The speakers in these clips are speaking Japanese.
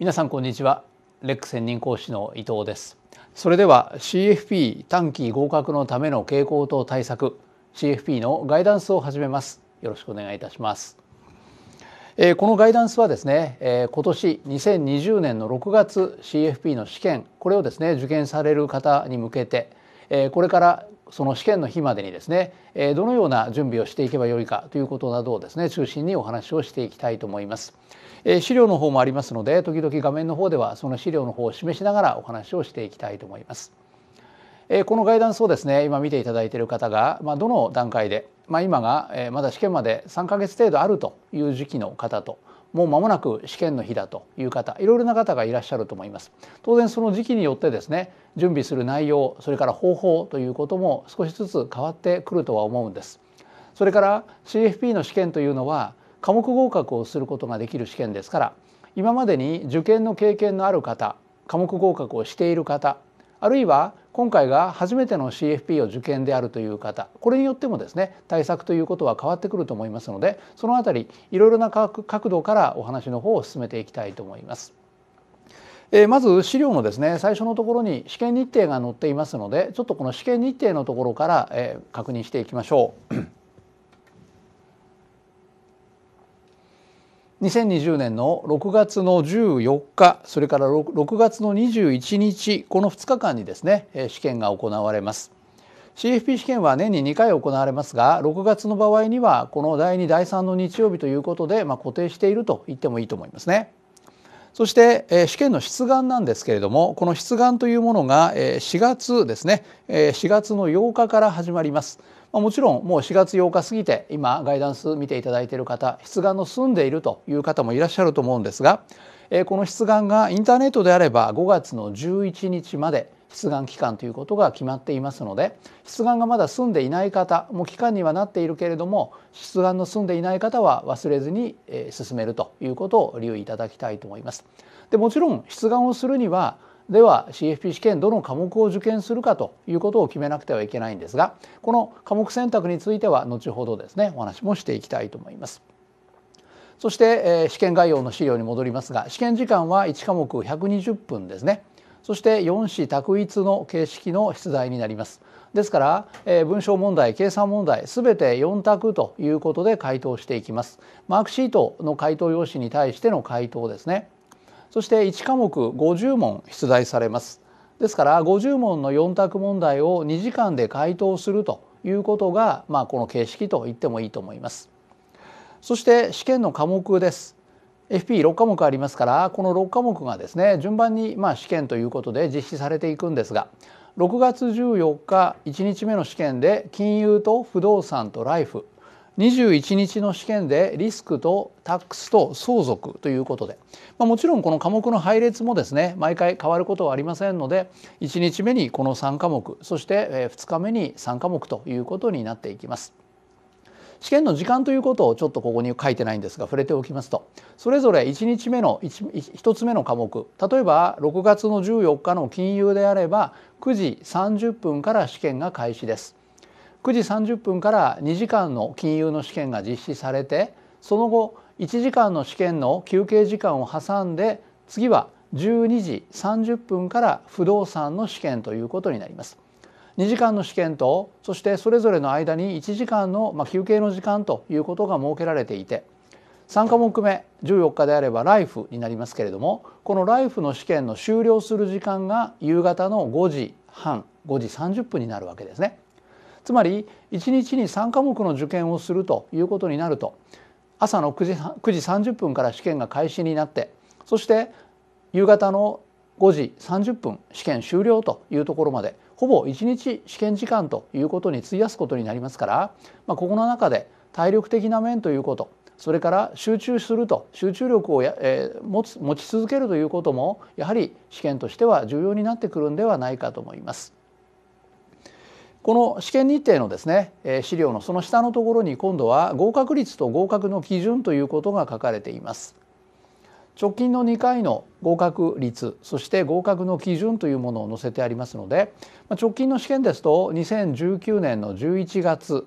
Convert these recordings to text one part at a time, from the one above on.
皆さんこんにちはレック専任講師の伊藤ですそれでは CFP 短期合格のための傾向と対策 CFP のガイダンスを始めますよろしくお願いいたしますえー、このガイダンスはですね、えー、今年2020年の6月 CFP の試験これをですね受験される方に向けて、えー、これからその試験の日までにですね、えー、どのような準備をしていけばよいかということなどをですね中心にお話をしていきたいと思います。え資料の方もありますので時々画面の方ではその資料の方を示しながらお話をしていきたいと思います。えこのガイダンスをですね今見ていただいている方が、まあ、どの段階で、まあ、今が、えまだ試験まで3ヶ月程度あるという時期の方ともう間もなく試験の日だという方いろいろな方がいらっしゃると思います当然その時期によってですね準備する内容それから方法ということも少しずつ変わってくるとは思うんですそれから CFP の試験というのは科目合格をすることができる試験ですから今までに受験の経験のある方科目合格をしている方あるいは今回が初めての CFP を受験であるという方これによってもですね対策ということは変わってくると思いますのでその辺りいろいろな角度からお話の方を進めていきたいと思います。えまず資料のですね最初のところに試験日程が載っていますのでちょっとこの試験日程のところから、え確認していきましょう。2020年の6月の14日それから6月の21日この2日間にですね試験が行われます CFP 試験は年に2回行われますが6月の場合にはこの第2第3の日曜日ということで、まあ、固定していると言ってもいいと思いますね。そして、え試験の出願なんですけれどもこの出願というものが、え4月ですね、え4月の8日から始まります。まもちろんもう4月8日過ぎて今ガイダンス見ていただいている方出願の済んでいるという方もいらっしゃると思うんですが、えこの出願がインターネットであれば5月の11日まで出願期間ということが決まっていますので出願がまだ済んでいない方も期間にはなっているけれども出願の済んでいない方は忘れずに進めるということを留意いただきたいと思います。でもちろん出願をするにはでは CFP 試験どの科目を受験するかということを決めなくてはいけないんですがこの科目選択については後ほどですねお話もしていきたいと思います。そして、え試験概要の資料に戻りますが試験時間は1科目120分ですね。そして4子択一の形式の出題になります。ですから、えー、文章問題計算問題すべて4択ということで回答していきます。マークシートの回答用紙に対しての回答ですね。そして1科目50問出題されますですから50問の4択問題を2時間で回答するということが、まあ、この形式と言ってもいいと思いますそして試験の科目です FP6 科目ありますからこの6科目がですね順番にまあ試験ということで実施されていくんですが6月14日1日目の試験で金融と不動産とライフ21日の試験でリスクとタックスと相続ということで、まあ、もちろんこの科目の配列もですね毎回変わることはありませんので1日目にこの3科目そして2日目に3科目ということになっていきます。試験の時間ということをちょっとここに書いてないんですが触れておきますとそれぞれ1日目の 1, 1つ目の科目例えば6月の14日の金融であれば9時30分から試験が開始です。9時30分から2時間の金融の試験が実施されてその後1時間の試験の休憩時間を挟んで次は12時30分から不動産の試験ということになります。2時間の試験とそしてそれぞれの間に1時間の、ま休憩の時間ということが設けられていて3科目目14日であればライフになりますけれどもこのライフの試験の終了する時間が夕方の5時半5時30分になるわけですね。つまり1日に3科目の受験をするということになると朝の9時 ,9 時30分から試験が開始になってそして夕方の5時30分試験終了というところまでほぼ1日試験時間ということに費やすことになりますから、まあ、ここの中で体力的な面ということそれから集中すると集中力をや、えー、持つ持ち続けるということもやはり試験としては重要になってくるんではないかと思います。この試験日程のですね、え資料のその下のところに今度は合格率と合格の基準ということが書かれています。直近の2回の合格率そして合格の基準というものを載せてありますので直近の試験ですと2019年の11月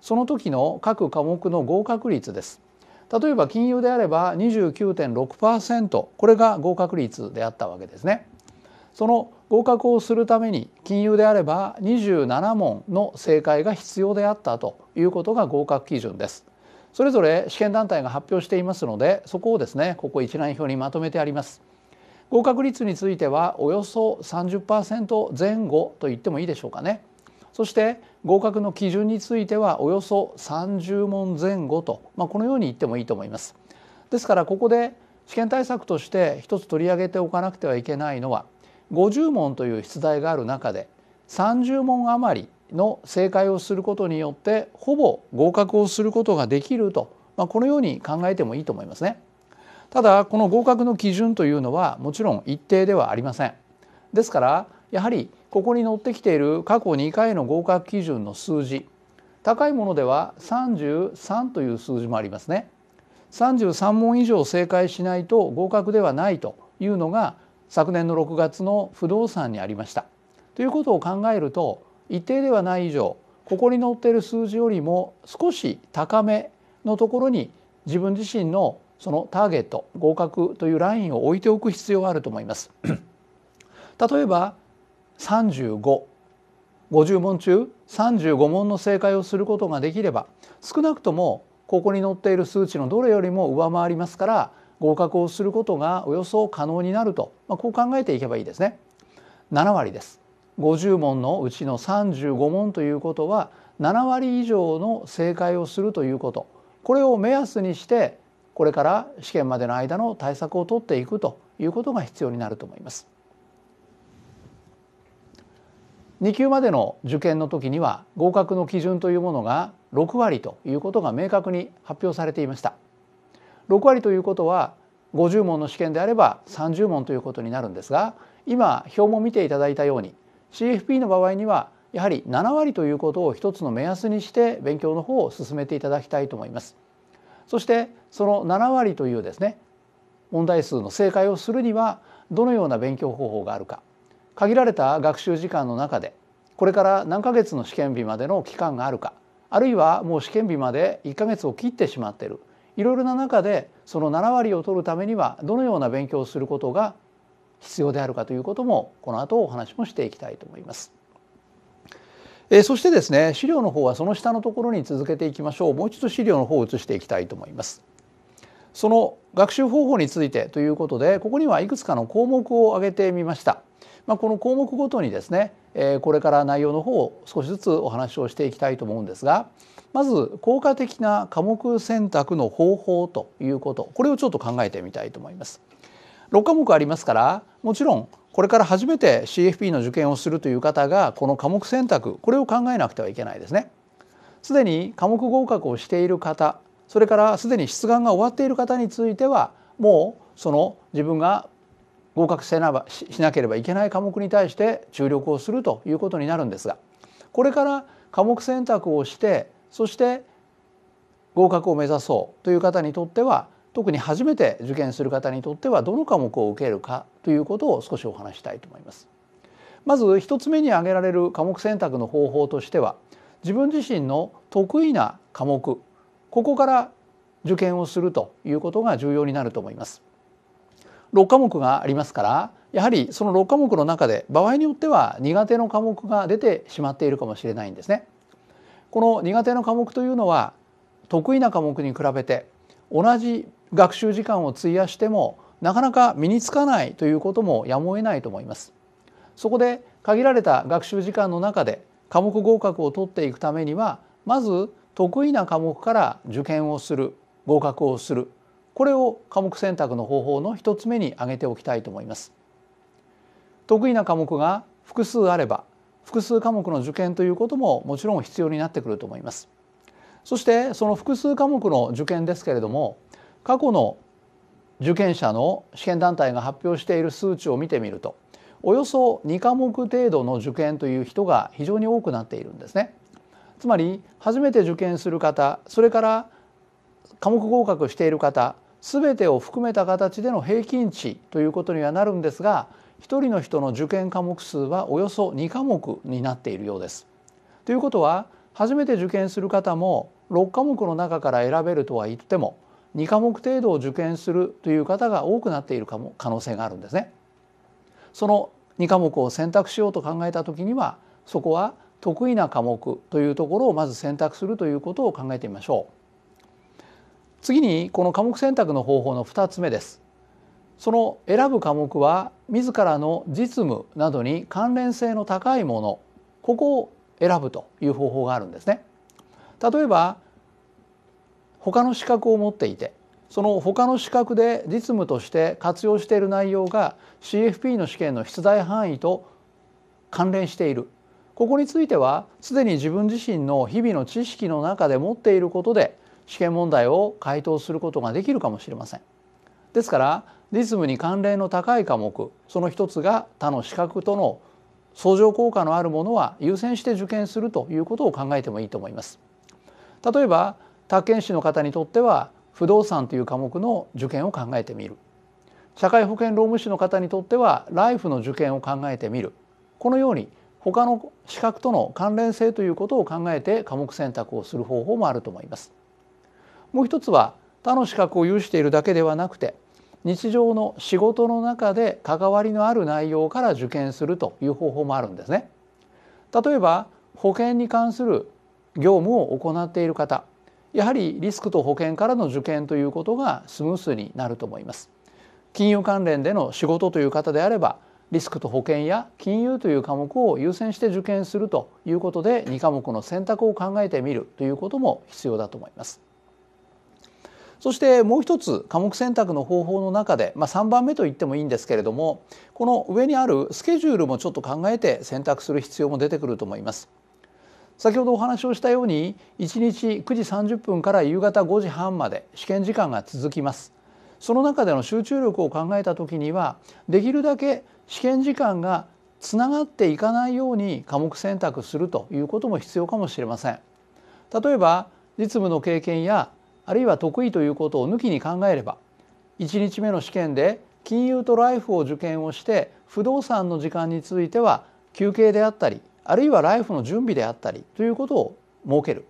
その時の各科目の合格率です。例えば金融であれば29.6%これが合格率であったわけですね。その合格をするために金融であれば27問の正解が必要であったということが合格基準です。それぞれ試験団体が発表していますのでそこをですねここ一覧表にまとめてあります。合格率についてはおよそ30%前後と言ってもいいでしょうかね。そして合格の基準についてはおよそ30問前後と、まあ、このように言ってもいいと思います。ですからここで試験対策として一つ取り上げておかなくてはいけないのは50問という出題がある中で30問余りの正解をすることによってほぼ合格をすることができると、まあ、このように考えてもいいと思いますね。ただこの合格の基準というのはもちろん一定ではありません。ですからやはりここに乗ってきている過去2回の合格基準の数字高いものでは33という数字もありますね。33問以上正解しないと合格ではないというのが昨年の6月の不動産にありました。ということを考えると一定ではない以上ここに載っている数字よりも少し高めのところに自分自身のそのターゲット合格というラインを置いておく必要があると思います。例えば35 50問中35問の正解をすることができれば少なくともここに載っている数値のどれよりも上回りますから合格をすることがおよそ可能になると、まあ、こう考えていけばいいですね。7割です50問のうちの35問ということは7割以上の正解をするということこれを目安にしてこれから試験までの間の対策を取っていくということが必要になると思います。2級までの受験の時には合格の基準というものが6割ということが明確に発表されていました。6割ということは50問の試験であれば30問ということになるんですが今表も見ていただいたように CFP の場合にはやはり7割ということを一つの目安にして勉強の方を進めていただきたいと思います。そしてその7割というですね問題数の正解をするにはどのような勉強方法があるか限られた学習時間の中でこれから何ヶ月の試験日までの期間があるかあるいはもう試験日まで1ヶ月を切ってしまっているいろいろな中でその7割を取るためにはどのような勉強をすることが必要であるかということもこの後お話もしていきたいと思います。えー、そしてですね資料の方はその下のところに続けていきましょうもう一度資料の方を移していきたいと思います。その学習方法についてということでここにはいくつかの項目を挙げてみました。まあ、この項目ごとにですね、えこれから内容の方を少しずつお話をしていきたいと思うんですがまず効果的な科目選択の方法ということこれをちょっと考えてみたいと思います。6科目ありますからもちろんこれから初めて CFP の受験をするという方がこの科目選択これを考えなくてはいけないですね。すでに科目合格をしている方それからすでに出願が終わっている方についてはもうその自分が合格せなばしなければいけない科目に対して注力をするということになるんですがこれから科目選択をしてそして合格を目指そうという方にとっては特に初めて受験する方にとってはどの科目を受けるかということを少しお話したいと思います。まず1つ目に挙げられる科目選択の方法としては自分自身の得意な科目ここから受験をするということが重要になると思います。6科目がありますからやはりその6科目の中で場合によっては苦手の科目が出てしまっているかもしれないんですね。この苦手の科目というのは得意な科目に比べて同じ学習時間を費やしてもなかなか身につかないということもやむを得ないと思います。そこで限られた学習時間の中で科目合格を取っていくためにはまず得意な科目から受験をする合格をするこれを科目選択の方法の1つ目に挙げておきたいと思います。得意な科目が複数あれば複数科目の受験ということももちろん必要になってくると思います。そしてその複数科目の受験ですけれども過去の受験者の試験団体が発表している数値を見てみるとおよそ2科目程度の受験という人が非常に多くなっているんですね。つまり初めて受験する方それから科目合格している方全てを含めた形での平均値ということにはなるんですが1人の人の受験科目数はおよそ2科目になっているようです。ということは初めて受験する方も6科目の中から選べるとは言っても2科目程度を受験するという方が多くなっているかも可能性があるんですね。その2科目を選択しようと考えた時にはそこは得意な科目というところをまず選択するということを考えてみましょう次にこの科目選択の方法の2つ目ですその選ぶ科目は自らの実務などに関連性の高いものここを選ぶという方法があるんですね例えば他の資格を持っていてその他の資格で実務として活用している内容が CFP の試験の出題範囲と関連しているここについてはすでに自分自身の日々の知識の中で持っていることで試験問題を解答することができるかもしれません。ですからリズムに関連の高い科目その一つが他の資格との相乗効果のあるものは優先して受験するということを考えてもいいと思います。例えば宅建士の方にとっては不動産という科目の受験を考えてみる社会保険労務士の方にとってはライフの受験を考えてみるこのように他の資格との関連性ということを考えて科目選択をする方法もあると思います。もう一つは他の資格を有しているだけではなくて日常の仕事の中で関わりのある内容から受験するという方法もあるんですね。例えば保険に関する業務を行っている方やはりリスクと保険からの受験ということがスムースになると思います。金融関連での仕事という方であればリスクと保険や金融という科目を優先して受験するということで2科目の選択を考えてみるということも必要だと思います。そしてもう一つ科目選択の方法の中で、まあ、3番目と言ってもいいんですけれどもこの上にあるスケジュールもちょっと考えて選択する必要も出てくると思います。先ほどお話をしたように1日9時30分から夕方5時半まで試験時間が続きます。その中での集中力を考えた時にはできるだけ試験時間がつながっていかないように科目選択するということも必要かもしれません。例えば実務の経験やあるいは得意ということを抜きに考えれば1日目の試験で金融とライフを受験をして不動産の時間については休憩であったりあるいはライフの準備であったりということを設ける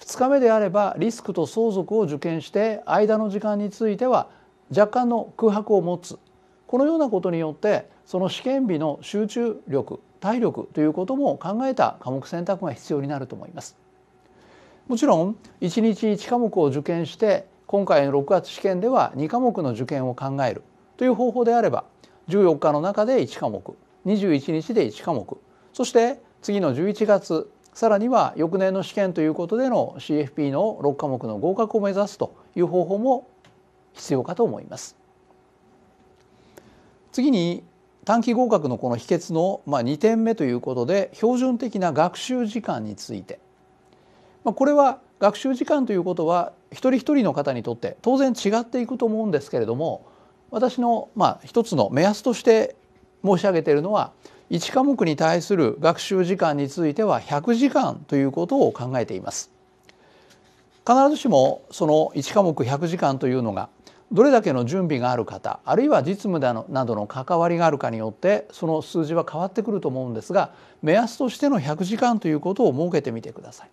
2日目であればリスクと相続を受験して間の時間については若干の空白を持つこのようなことによってその試験日の集中力体力ということも考えた科目選択が必要になると思います。もちろん1日1科目を受験して今回の6月試験では2科目の受験を考えるという方法であれば14日の中で1科目21日で1科目そして次の11月さらには翌年の試験ということでの CFP の6科目の合格を目指すという方法も必要かと思います。次に短期合格のこの秘訣の、まあ、2点目ということで標準的な学習時間について、まあ、これは学習時間ということは一人一人の方にとって当然違っていくと思うんですけれども私のまあ一つの目安として申し上げているのは1科目に対する学習時間については100時間ということを考えています。必ずしもその1科目100時間というのがどれだけの準備がある方あるいは実務などの関わりがあるかによってその数字は変わってくると思うんですが目安としての100時間ということを設けてみてください。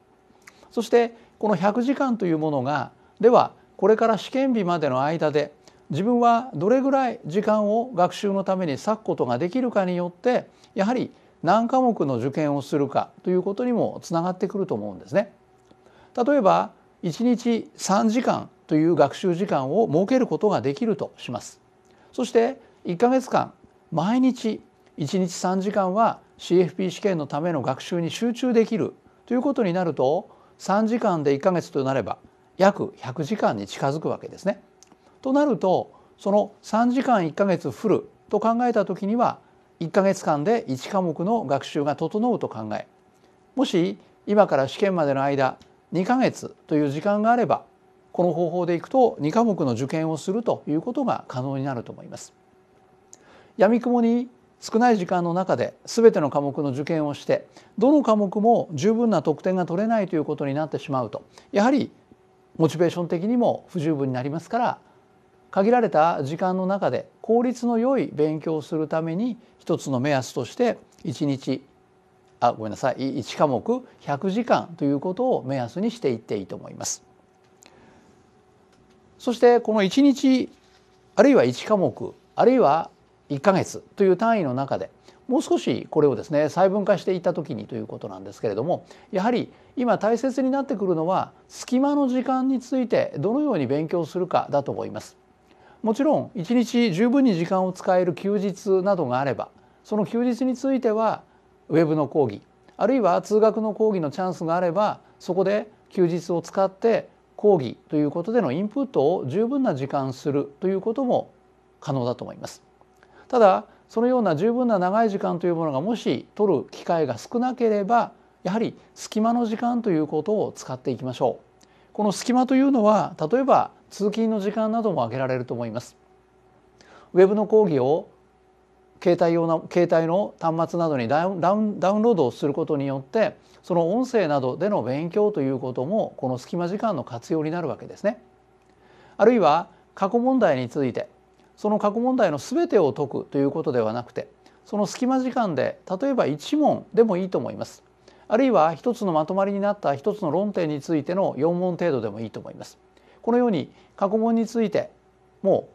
そしてこの100時間というものがではこれから試験日までの間で自分はどれぐらい時間を学習のために割くことができるかによってやはり何科目の受験をするかということにもつながってくると思うんですね。例えば1日3時間という学習時間を設けることができるとしますそして1ヶ月間毎日1日3時間は CFP 試験のための学習に集中できるということになると3時間で1ヶ月となれば約100時間に近づくわけですね。となるとその3時間1ヶ月フルと考えた時には1ヶ月間で1科目の学習が整うと考えもし今から試験までの間2ヶ月という時間があればこの方法でいくと2科目の受験をするということが可能になると思います。やみくもに少ない時間の中で全ての科目の受験をしてどの科目も十分な得点が取れないということになってしまうとやはりモチベーション的にも不十分になりますから限られた時間の中で効率の良い勉強をするために一つの目安として1日あごめんなさい1科目100時間ということを目安にしていっていいと思います。そしてこの1日あるいは1科目あるいは1ヶ月という単位の中でもう少しこれをですね細分化していった時にということなんですけれどもやはり今大切になってくるのは隙間の時間についてどのように勉強するかだと思います。もちろん1日十分に時間を使える休日などがあればその休日についてはウェブの講義あるいは通学の講義のチャンスがあればそこで休日を使って講義ということでのインプットを十分な時間するということも可能だと思います。ただそのような十分な長い時間というものがもし取る機会が少なければやはり隙間の時間ということを使っていきましょう。この隙間というのは例えば通勤の時間なども挙げられると思います。ウェブの講義を携帯用の携帯の端末などにダウンダウダウンロードをすることによってその音声などでの勉強ということもこの隙間時間の活用になるわけですね。あるいは過去問題についてその過去問題の全てを解くということではなくてその隙間時間で例えば1問でもいいと思います。あるいは一つのまとまりになった一つの論点についての4問程度でもいいと思います。このように過去問についても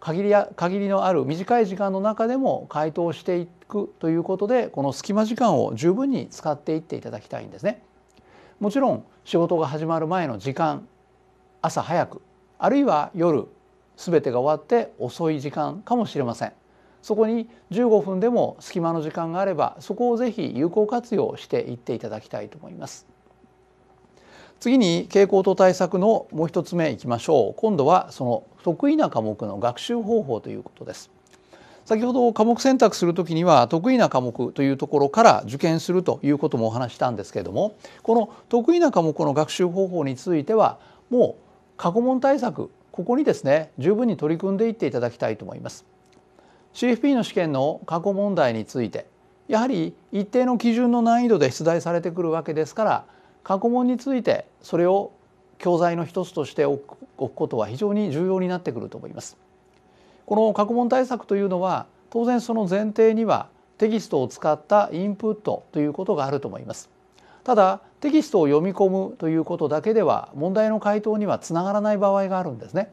限りや限りのある短い時間の中でも回答していくということでこの隙間時間を十分に使っていっていただきたいんですね。もちろん仕事が始まる前の時間朝早くあるいは夜全てが終わって遅い時間かもしれません。そこに15分でも隙間の時間があればそこをぜひ有効活用していっていただきたいと思います。次に傾向と対策のもう一つ目いきましょう今度はその得意な科目の学習方法ということです先ほど科目選択するときには得意な科目というところから受験するということもお話したんですけれどもこの得意な科目の学習方法についてはもう過去問対策ここにですね十分に取り組んでいっていただきたいと思います CFP の試験の過去問題についてやはり一定の基準の難易度で出題されてくるわけですから過去問についてそれを教材の一つとしておくことは非常に重要になってくると思います。この過去問対策というのは当然その前提にはテキストを使ったインプットということがあると思います。ただテキストを読み込むということだけでは問題の回答にはつながらない場合があるんですね。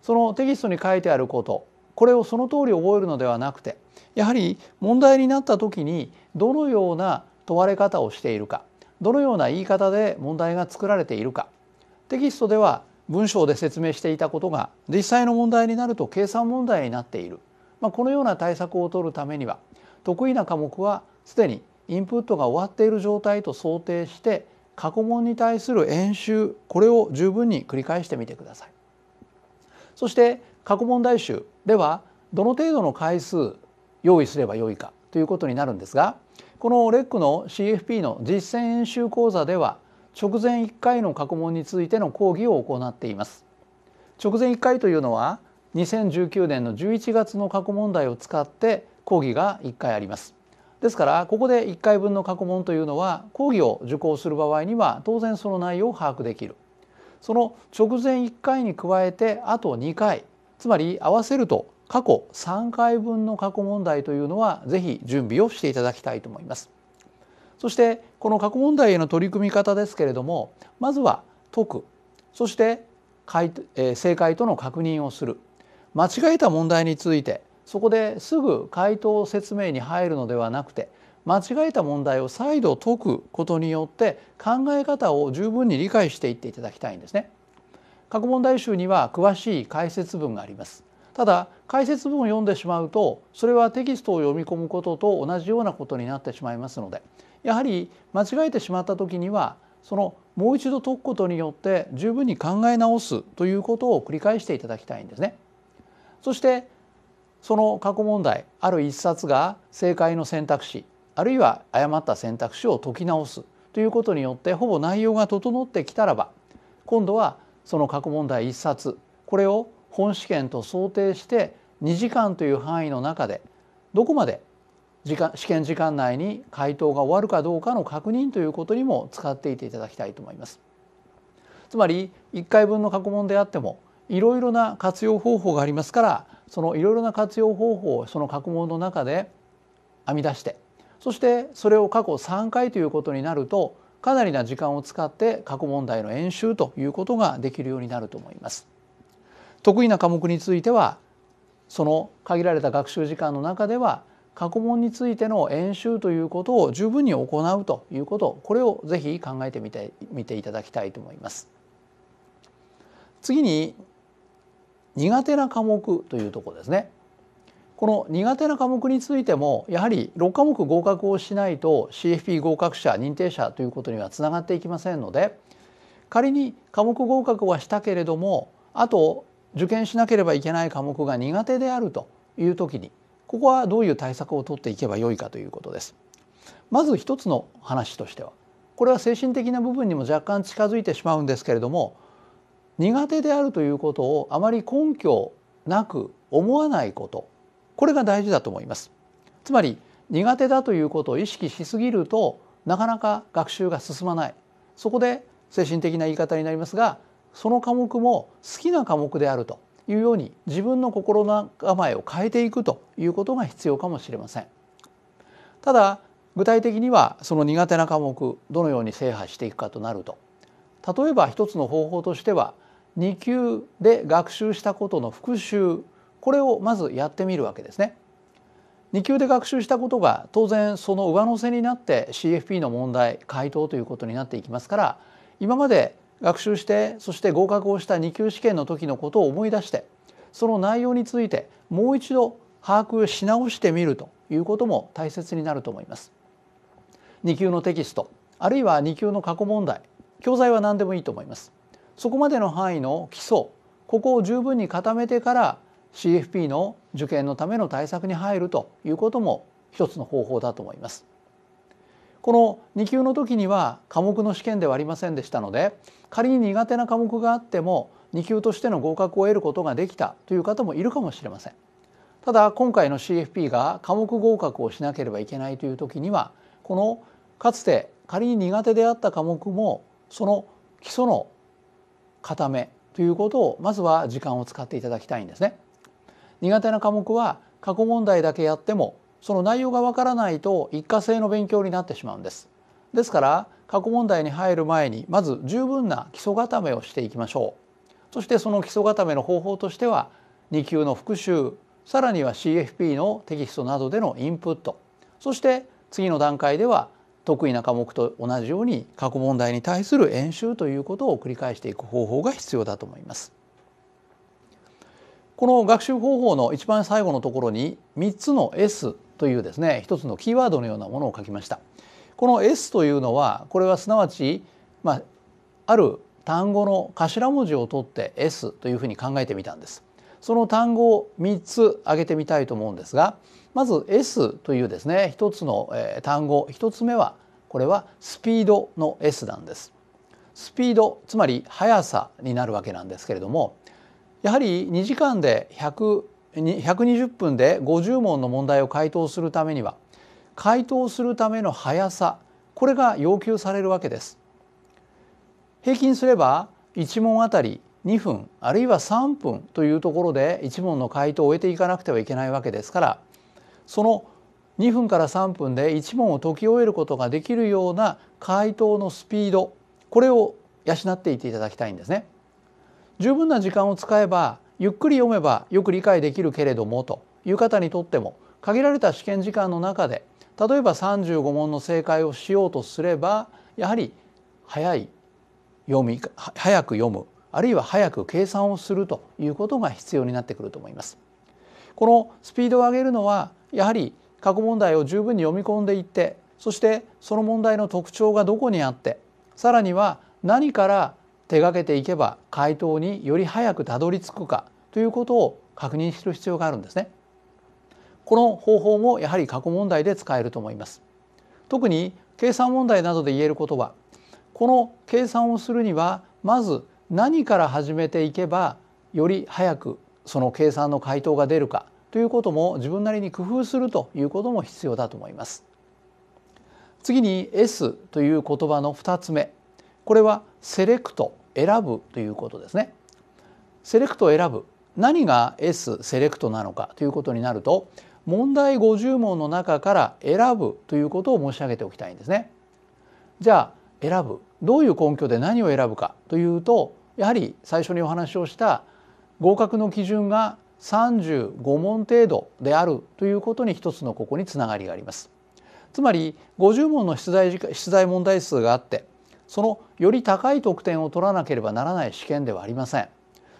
そのテキストに書いてあることこれをその通り覚えるのではなくてやはり問題になった時にどのような問われ方をしているかどのような言い方で問題が作られているかテキストでは文章で説明していたことが実際の問題になると計算問題になっている、まあ、このような対策を取るためには得意な科目はすでにインプットが終わっている状態と想定して過去問に対する演習これを十分に繰り返してみてください。そして過去問題集ではどの程度の回数用意すればよいかということになるんですがこのレックの CFP の実践演習講座では直前1回の過去問についての講義を行っています直前1回というのは2019年の11月の過去問題を使って講義が1回ありますですからここで1回分の過去問というのは講義を受講する場合には当然その内容を把握できるその直前1回に加えてあと2回つまり合わせると過去3回分の過去問題というのはぜひ準備をしていただきたいと思います。そしてこの過去問題への取り組み方ですけれどもまずは解くそして正解との確認をする間違えた問題についてそこですぐ回答説明に入るのではなくて間違えた問題を再度解くことによって考え方を十分に理解していっていただきたいんですね。過去問題集には詳しい解説文があります。ただ解説文を読んでしまうとそれはテキストを読み込むことと同じようなことになってしまいますのでやはり間違えてしまった時にはそのもう一度解くことによって十分に考え直すということを繰り返していただきたいんですね。そしてその過去問題ある一冊が正解の選択肢あるいは誤った選択肢を解き直すということによってほぼ内容が整ってきたらば今度はその過去問題一冊これを本試験と想定して2時間という範囲の中でどこまで時間試験時間内に回答が終わるかどうかの確認ということにも使っていていただきたいと思います。つまり1回分の過去問であってもいろいろな活用方法がありますからそのいろいろな活用方法をその過去問の中で編み出してそしてそれを過去3回ということになるとかなりな時間を使って過去問題の演習ということができるようになると思います。得意な科目についてはその限られた学習時間の中では過去問についての演習ということを十分に行うということこれをぜひ考えてみてみていただきたいと思います。次に苦手な科目というとこですね。この苦手な科目についてもやはり6科目合格をしないと CFP 合格者認定者ということにはつながっていきませんので仮に科目合格はしたけれどもあと受験しなければいけない科目が苦手であるという時にここはどういう対策をとっていけばよいかということです。まず一つの話としてはこれは精神的な部分にも若干近づいてしまうんですけれども苦手であるということをあまり根拠なく思わないことこれが大事だと思います。つまり苦手だということを意識しすぎるとなかなか学習が進まないそこで精神的な言い方になりますがその科目も好きな科目であるというように自分の心の構えを変えていくということが必要かもしれません。ただ具体的にはその苦手な科目どのように制覇していくかとなると例えば一つの方法としては2級で学習したことの復習これをまずやってみるわけですね。2級で学習したことが当然その上乗せになって CFP の問題回答ということになっていきますから今まで学習してそして合格をした2級試験の時のことを思い出してその内容についてもう一度把握し直してみるということも大切になると思います。2級のテキストあるいは2級の過去問題教材は何でもいいと思います。そこまでの範囲の基礎ここを十分に固めてから CFP の受験のための対策に入るということも一つの方法だと思います。この2級の時には科目の試験ではありませんでしたので仮に苦手な科目があっても2級としての合格を得ることができたという方もいるかもしれません。ただ今回の CFP が科目合格をしなければいけないという時にはこのかつて仮に苦手であった科目もその基礎の固めということをまずは時間を使っていただきたいんですね。苦手な科目は過去問題だけやってもその内容がわからないと一過性の勉強になってしまうんです。ですから過去問題に入る前にまず十分な基礎固めをしていきましょう。そしてその基礎固めの方法としては2級の復習さらには CFP のテキストなどでのインプットそして次の段階では得意な科目と同じように過去問題に対する演習ということを繰り返していく方法が必要だと思います。この学習方法の一番最後のところに3つの S というですね一つのキーワードのようなものを書きました。この S というのはこれはすなわち、まあ、ある単語の頭文字を取って S というふうに考えてみたんです。その単語を3つ挙げてみたいと思うんですがまず S というですね一つの単語1つ目はこれはスピードの S なんです。スピードつまり速さになるわけなんですけれどもやはり2時間で120分で50問の問題を回答するためには回答するための速さこれが要求されるわけです。平均すれば1問あたり2分あるいは3分というところで1問の回答を終えていかなくてはいけないわけですからその2分から3分で1問を解き終えることができるような回答のスピードこれを養っていっていただきたいんですね。十分な時間を使えばゆっくり読めばよく理解できるけれどもという方にとっても限られた試験時間の中で例えば35問の正解をしようとすればやはり早い読み早く読むあるいは早く計算をするということが必要になってくると思います。このスピードを上げるのはやはり過去問題を十分に読み込んでいってそしてその問題の特徴がどこにあってさらには何から手がけていけば回答により早くたどり着くかということを確認する必要があるんですね。この方法もやはり過去問題で使えると思います。特に計算問題などで言えることはこの計算をするにはまず何から始めていけばより早くその計算の回答が出るかということも自分なりに工夫するということも必要だと思います。次に S という言葉の2つ目これはセレクト選ぶということですね。セレクト選ぶ何が S セレクトなのかということになると問題50問の中から選ぶということを申し上げておきたいんですね。じゃあ選ぶどういう根拠で何を選ぶかというとやはり最初にお話をした合格の基準が35問程度であるということに一つのここにつながりがあります。つまり50問の出題出題問題数があってそのより高い得点を取らなければならない試験ではありません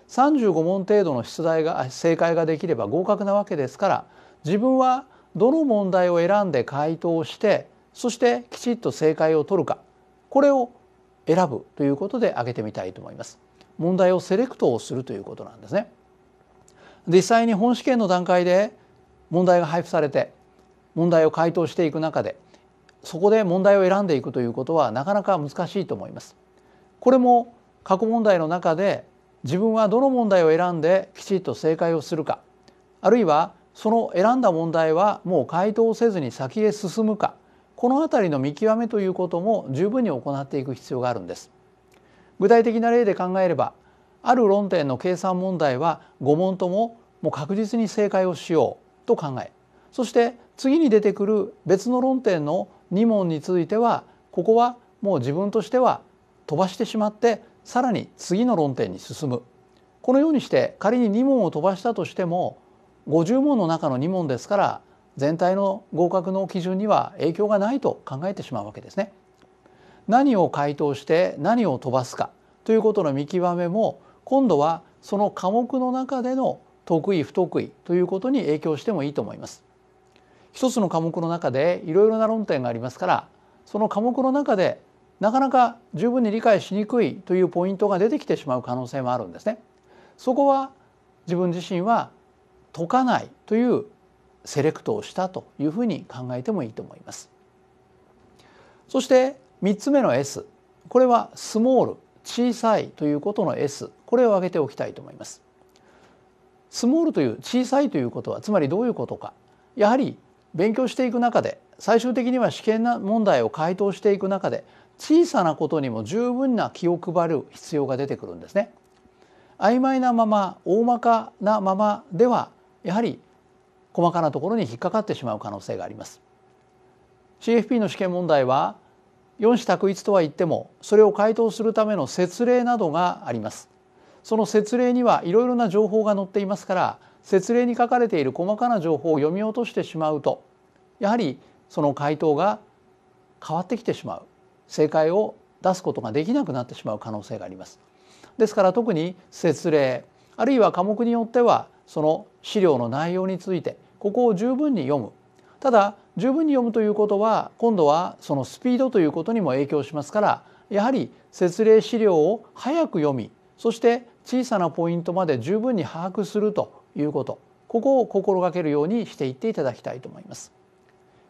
35問程度の出題が正解ができれば合格なわけですから自分はどの問題を選んで回答してそしてきちっと正解を取るかこれを選ぶということで挙げてみたいと思います。問題をセレクトをするということなんですね。実際に本試験の段階で問題が配布されて問題を回答していく中でそこで問題を選んでいくということはなかなか難しいと思います。これも過去問題の中で自分はどの問題を選んできちっと正解をするかあるいはその選んだ問題はもう回答せずに先へ進むかこの辺りの見極めということも十分に行っていく必要があるんです。具体的な例で考えればある論点の計算問題は5問とももう確実に正解をしようと考えそして次に出てくる別の論点の2問についてはここはもう自分としては飛ばしてしまってさらに次の論点に進むこのようにして仮に2問を飛ばしたとしても50問の中の2問ですから全体の合格の基準には影響がないと考えてしまうわけですね。何を回答して何を飛ばすかということの見極めも今度はその科目の中での得意不得意ということに影響してもいいと思います。一つの科目の中でいろいろな論点がありますからその科目の中でなかなか十分に理解しにくいというポイントが出てきてしまう可能性もあるんですね。そこは自分自身は解かないというセレクトをしたというふうに考えてもいいと思います。そして3つ目の S これはスモール小さいということの S これを挙げておきたいと思います。スモールという小さいということはつまりどういうことかやはり勉強していく中で最終的には試験問題を回答していく中で小さなことにも十分な気を配る必要が出てくるんですね。曖昧なまま大まかなままではやはり細かなところに引っかかってしまう可能性があります。CFP の試験問題は四子択一とは言ってもそれを回答するための説例などがあります。その説例にはいろいろな情報が載っていますから説例に書かれている細かな情報を読み落としてしまうとやはりその回答が変わってきてしまう正解を出すことができなくなってしまう可能性があります。ですから特に説例あるいは科目によってはその資料の内容についてここを十分に読むただ十分に読むということは今度はそのスピードということにも影響しますからやはり説明資料を早く読みそして小さなポイントまで十分に把握するということここを心がけるようにしていっていただきたいと思います。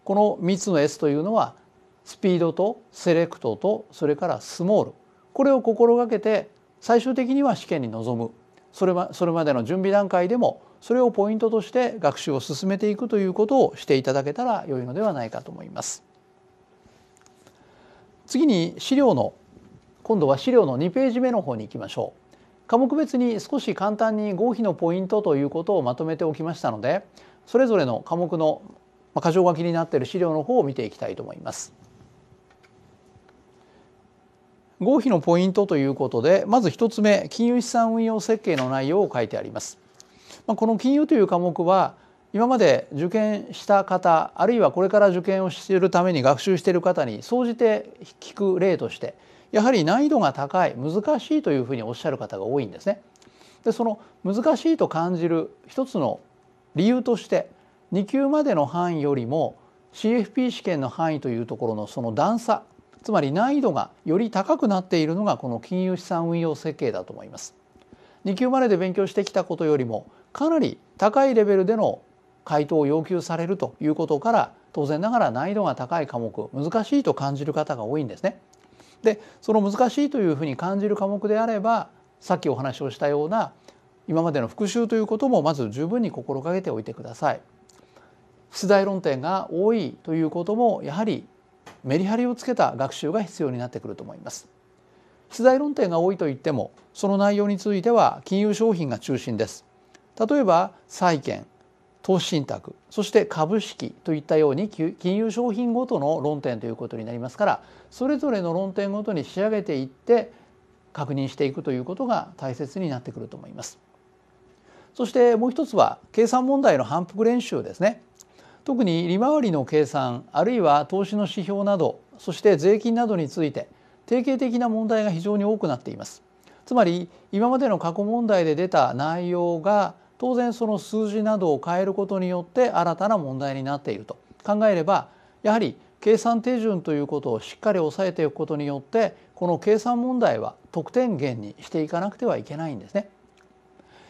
この3つの S というのはスピードとセレクトとそれからスモールこれを心がけて最終的には試験に臨むそれそれまでの準備段階でもそれをポイントとして学習を進めていくということをしていただけたら良いのではないかと思います。次に資料の今度は資料の2ページ目の方に行きましょう。科目別に少し簡単に合否のポイントということをまとめておきましたのでそれぞれの科目のまあ、箇条書きになっている資料の方を見ていきたいと思います。合否のポイントということでまず一つ目金融資産運用設計の内容を書いてあります。まあ、この金融という科目は今まで受験した方あるいはこれから受験をするために学習している方に総じて聞く例としてやはり難易度が高い難しいというふうにおっしゃる方が多いんですね。でその難しいと感じる一つの理由として2級までの範囲よりも CFP 試験の範囲というところのその段差つまり難易度がより高くなっているのがこの金融資産運用設計だと思います。2級までで勉強してきたことよりもかなり高いレベルでの回答を要求されるということから当然ながら難易度が高い科目難しいと感じる方が多いんですね。でその難しいというふうに感じる科目であればさっきお話をしたような今までの復習ということもまず十分に心がけておいてください。出題論点が多いということもやはりメリハリをつけた学習が必要になってくると思います。出題論点が多いと言ってもその内容については金融商品が中心です。例えば債券投資信託そして株式といったように金融商品ごとの論点ということになりますからそれぞれの論点ごとに仕上げていって確認していくということが大切になってくると思います。そしてもう一つは計算問題の反復練習ですね。特に利回りの計算あるいは投資の指標などそして税金などについて定型的な問題が非常に多くなっていますつまり今までの過去問題で出た内容が当然その数字などを変えることによって新たな問題になっていると考えればやはり計算手順ということをしっかり押さえておくことによってこの計算問題は得点源にしていかなくてはいけないんですね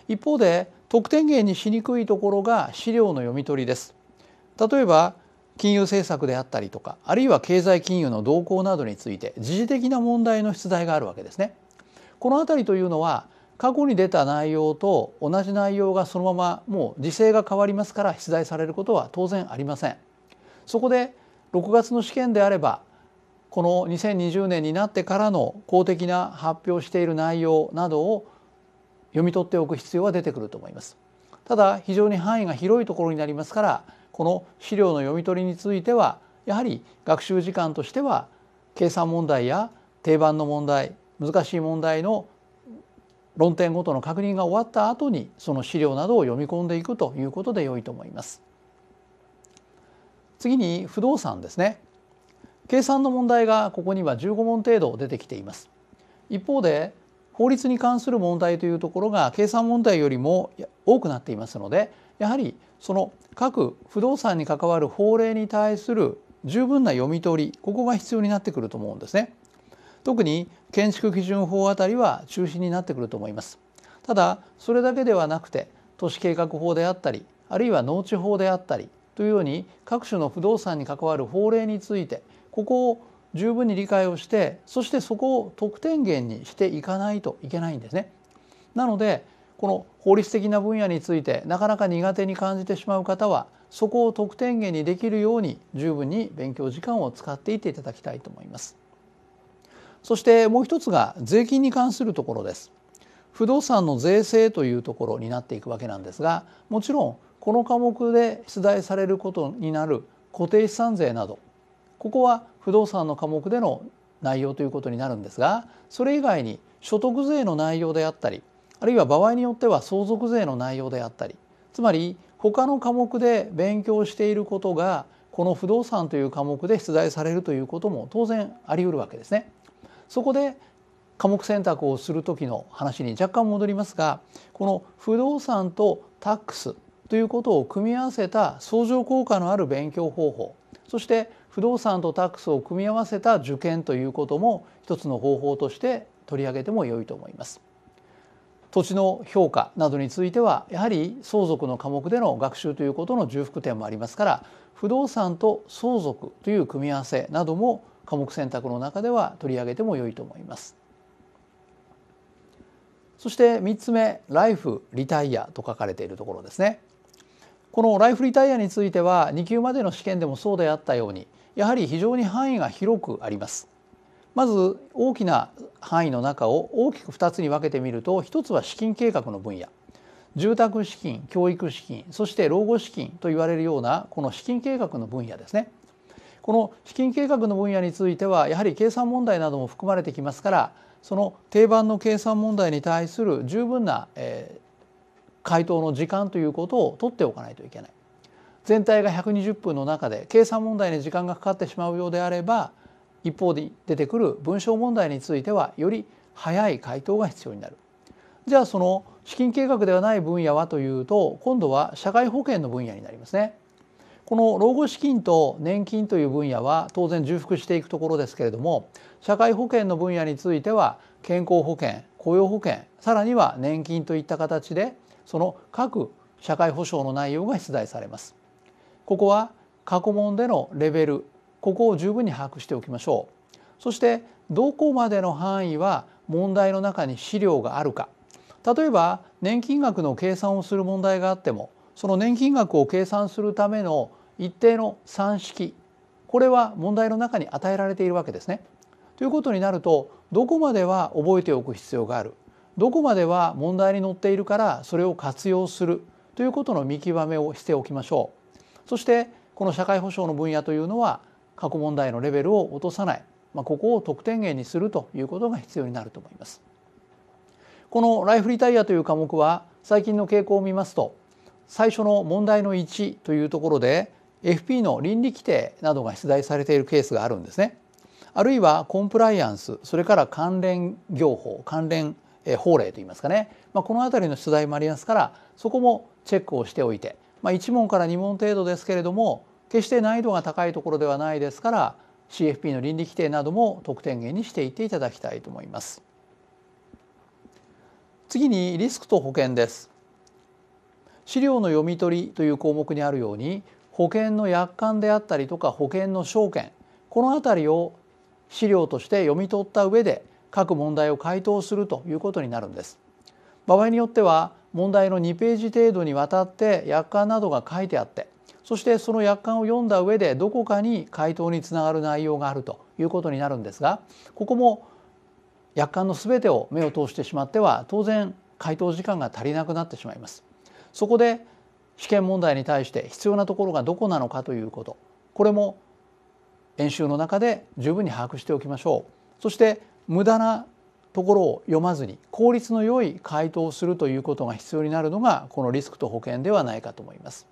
一方で得点源にしにくいところが資料の読み取りです例えば金融政策であったりとかあるいは経済金融の動向などについて時事的な問題の出題があるわけですね。この辺りというのは過去に出た内容と同じ内容がそのままもう時勢が変わりますから出題されることは当然ありません。そこで6月の試験であればこの2020年になってからの公的な発表している内容などを読み取っておく必要は出てくると思います。ただ非常に範囲が広いところになりますからこの資料の読み取りについてはやはり学習時間としては計算問題や定番の問題難しい問題の論点ごとの確認が終わった後にその資料などを読み込んでいくということで良いと思います。次に不動産ですね。計算の問題がここには15問程度出てきています。一方で法律に関する問題というところが計算問題よりも多くなっていますのでやはりその各不動産に関わる法令に対する十分な読み取りここが必要になってくると思うんですね。特に建築基準法あたりは中心になってくると思います。ただそれだけではなくて都市計画法であったりあるいは農地法であったりというように各種の不動産に関わる法令についてここを十分に理解をしてそしてそこを得点源にしていかないといけないんですね。なのでこの法律的な分野についてなかなか苦手に感じてしまう方はそこを得点源にできるように十分に勉強時間を使っていっていただきたいと思います。そしてもう一つが税金に関するところです。不動産の税制というところになっていくわけなんですがもちろんこの科目で出題されることになる固定資産税などここは不動産の科目での内容ということになるんですがそれ以外に所得税の内容であったりあるいは場合によっては相続税の内容であったりつまり他の科目で勉強していることがこの不動産という科目で出題されるということも当然あり得るわけですね。そこで科目選択をする時の話に若干戻りますがこの不動産とタックスということを組み合わせた相乗効果のある勉強方法そして不動産とタックスを組み合わせた受験ということも一つの方法として取り上げても良いと思います。土地の評価などについてはやはり相続の科目での学習ということの重複点もありますから不動産と相続という組み合わせなども科目選択の中では取り上げても良いと思います。そして3つ目「ライフリタイア」と書かれているところですね。このライフリタイアについては2級までの試験でもそうであったようにやはり非常に範囲が広くあります。まず大きな範囲の中を大きく2つに分けてみると1つは資金計画の分野住宅資金教育資金そして老後資金と言われるようなこの資金計画の分野ですねこの資金計画の分野についてはやはり計算問題なども含まれてきますからその定番の計算問題に対する十分な、え回答の時間ということを取っておかないといけない全体が120分の中で計算問題に時間がかかってしまうようであれば一方で出てくる文章問題についてはより早い回答が必要になるじゃあその資金計画ではない分野はというと今度は社会保険の分野になりますねこの老後資金と年金という分野は当然重複していくところですけれども社会保険の分野については健康保険雇用保険さらには年金といった形でその各社会保障の内容が出題されますここは過去問でのレベルここを十分に把握しておきましょうそしてどこまでの範囲は問題の中に資料があるか例えば年金額の計算をする問題があってもその年金額を計算するための一定の算式これは問題の中に与えられているわけですね。ということになるとどこまでは覚えておく必要があるどこまでは問題に載っているからそれを活用するということの見極めをしておきましょう。そしてこの社会保障の分野というのは過去問題のレベルを落とさない、まあ、ここを得点源にするということが必要になると思います。このライフリタイアという科目は最近の傾向を見ますと最初の問題の1というところで FP の倫理規定などが出題されているケースがあるんですね。あるいはコンプライアンスそれから関連業法関連法令といいますかね、まあ、この辺りの出題もありますからそこもチェックをしておいて、まあ、1問から2問程度ですけれども決して難易度が高いところではないですから CFP の倫理規定なども得点源にしていっていただきたいと思います。次にリスクと保険です。資料の読み取りという項目にあるように保険の約款であったりとか保険の証券この辺りを資料として読み取った上で各問題を回答するということになるんです。場合によっては問題の2ページ程度にわたって約款などが書いてあってそしてその約款を読んだ上でどこかに回答につながる内容があるということになるんですがここも約款のすべてを目を通してしまっては当然回答時間が足りなくなってしまいます。そこで試験問題に対して必要なところがどこなのかということこれも演習の中で十分に把握しておきましょう。そして無駄なところを読まずに効率の良い回答をするということが必要になるのがこのリスクと保険ではないかと思います。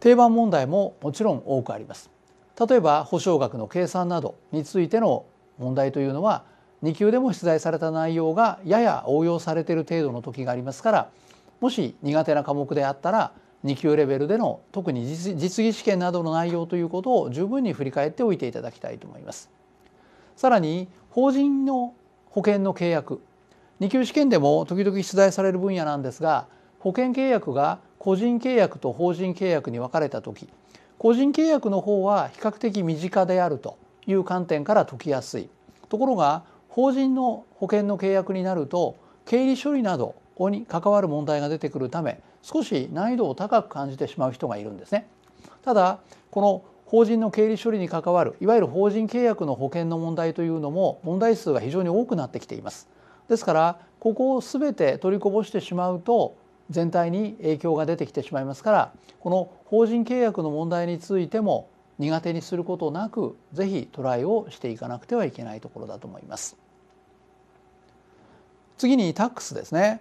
定番問題ももちろん多くあります。例えば保証額の計算などについての問題というのは2級でも出題された内容がやや応用されている程度の時がありますからもし苦手な科目であったら2級レベルでの特に実技試験などの内容ということを十分に振り返っておいていただきたいと思います。さらに法人の保険の契約2級試験でも時々出題される分野なんですが保険契約が個人契約と法人契約に分かれた時個人契約の方は比較的身近であるという観点から解きやすいところが法人の保険の契約になると経理処理などに関わる問題が出てくるため少し難易度を高く感じてしまう人がいるんですね。ただこの法人の経理処理に関わるいわゆる法人契約の保険の問題というのも問題数が非常に多くなってきています。ですからここを全て取りこぼしてしまうと全体に影響が出てきてしまいますからこの法人契約の問題についても苦手にすることなくぜひトライをしていかなくてはいけないところだと思います。次にタックスですね。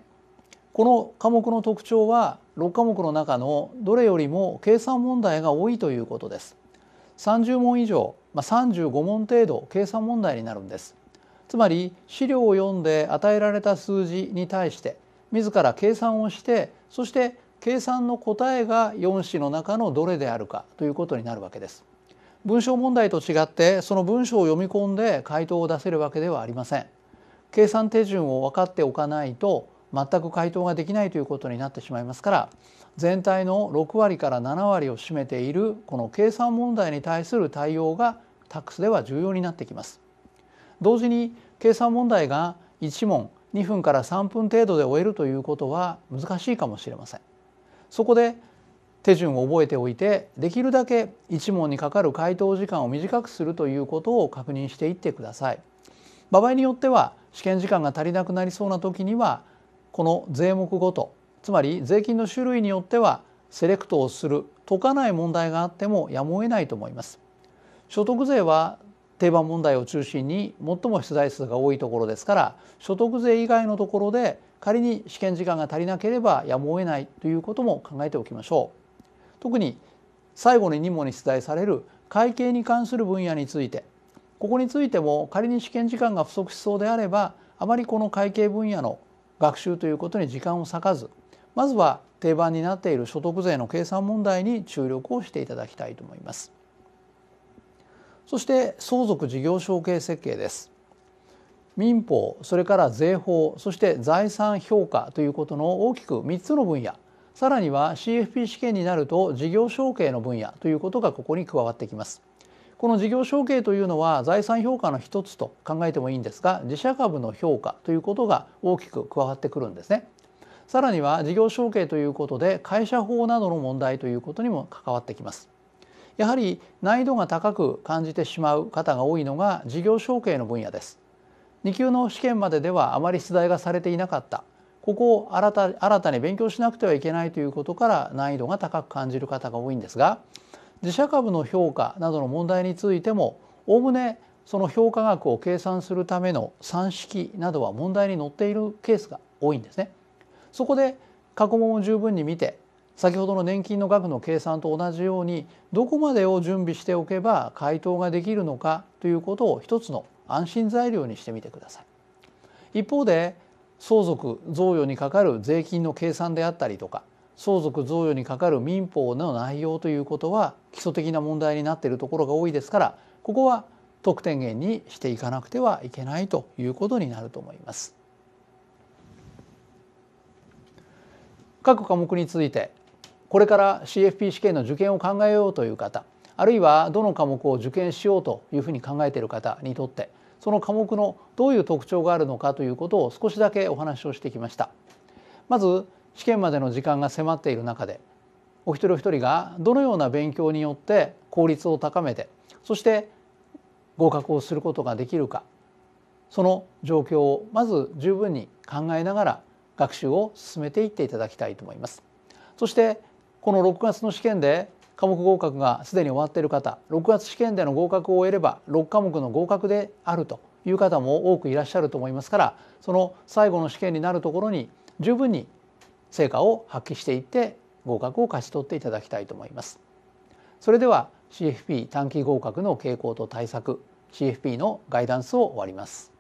この科目の特徴は6科目の中のどれよりも計算問題が多いということです。30問以上、まあ、35問程度計算問題になるんです。つまり資料を読んで与えられた数字に対して自ら計算をしてそして計算の答えが4子の中のどれであるかということになるわけです。文章問題と違ってその文章を読み込んで回答を出せるわけではありません。計算手順を分かっておかないと全く回答ができないということになってしまいますから全体の6割から7割を占めているこの計算問題に対する対応がタックスでは重要になってきます。同時に計算問題が1問2分から3分程度で終えるということは難しいかもしれません。そこで手順を覚えておいてできるだけ1問にかかる回答時間を短くするということを確認していってください。場合によっては試験時間が足りなくなりそうな時にはこの税目ごとつまり税金の種類によってはセレクトをする解かない問題があってもやむを得ないと思います。所得税は定番問題を中心に最も出題数が多いところですから所得税以外のところで仮に試験時間が足りなければやむを得ないということも考えておきましょう。特に最後に2問に出題される会計に関する分野についてここについても仮に試験時間が不足しそうであればあまりこの会計分野の学習ということに時間を割かずまずは定番になっている所得税の計算問題に注力をしていただきたいと思います。そして相続事業承継設計です民法それから税法そして財産評価ということの大きく3つの分野さらには CFP 試験になると事業承継の分野ということがここに加わってきますこの事業承継というのは財産評価の一つと考えてもいいんですが自社株の評価ということが大きく加わってくるんですねさらには事業承継ということで会社法などの問題ということにも関わってきますやはり難易度が高く感じてしまう方が多いのが事業承継の分野です2級の試験までではあまり出題がされていなかったここを新た新たに勉強しなくてはいけないということから難易度が高く感じる方が多いんですが自社株の評価などの問題についてもおおむねその評価額を計算するための算式などは問題に載っているケースが多いんですね。そこで過去問を十分に見て先ほどの年金の額の計算と同じようにどこまでを準備しておけば回答ができるのかということを一つの安心材料にしてみてください。一方で相続贈与にかかる税金の計算であったりとか相続贈与にかかる民法の内容ということは基礎的な問題になっているところが多いですからここは得点源にしていかなくてはいけないということになると思います。各科目についてこれから CFP 試験の受験を考えようという方あるいはどの科目を受験しようというふうに考えている方にとってその科目のどういう特徴があるのかということを少しだけお話をしてきましたまず試験までの時間が迫っている中でお一人お一人がどのような勉強によって効率を高めてそして合格をすることができるかその状況をまず十分に考えながら学習を進めていっていただきたいと思いますそしてこの6月の試験で科目合格がすでに終わっている方6月試験での合格を終えれば6科目の合格であるという方も多くいらっしゃると思いますからその最後の試験になるところに十分に成果を発揮していって合格を勝ち取っていただきたいと思います。それでは CFP 短期合格の傾向と対策 CFP のガイダンスを終わります。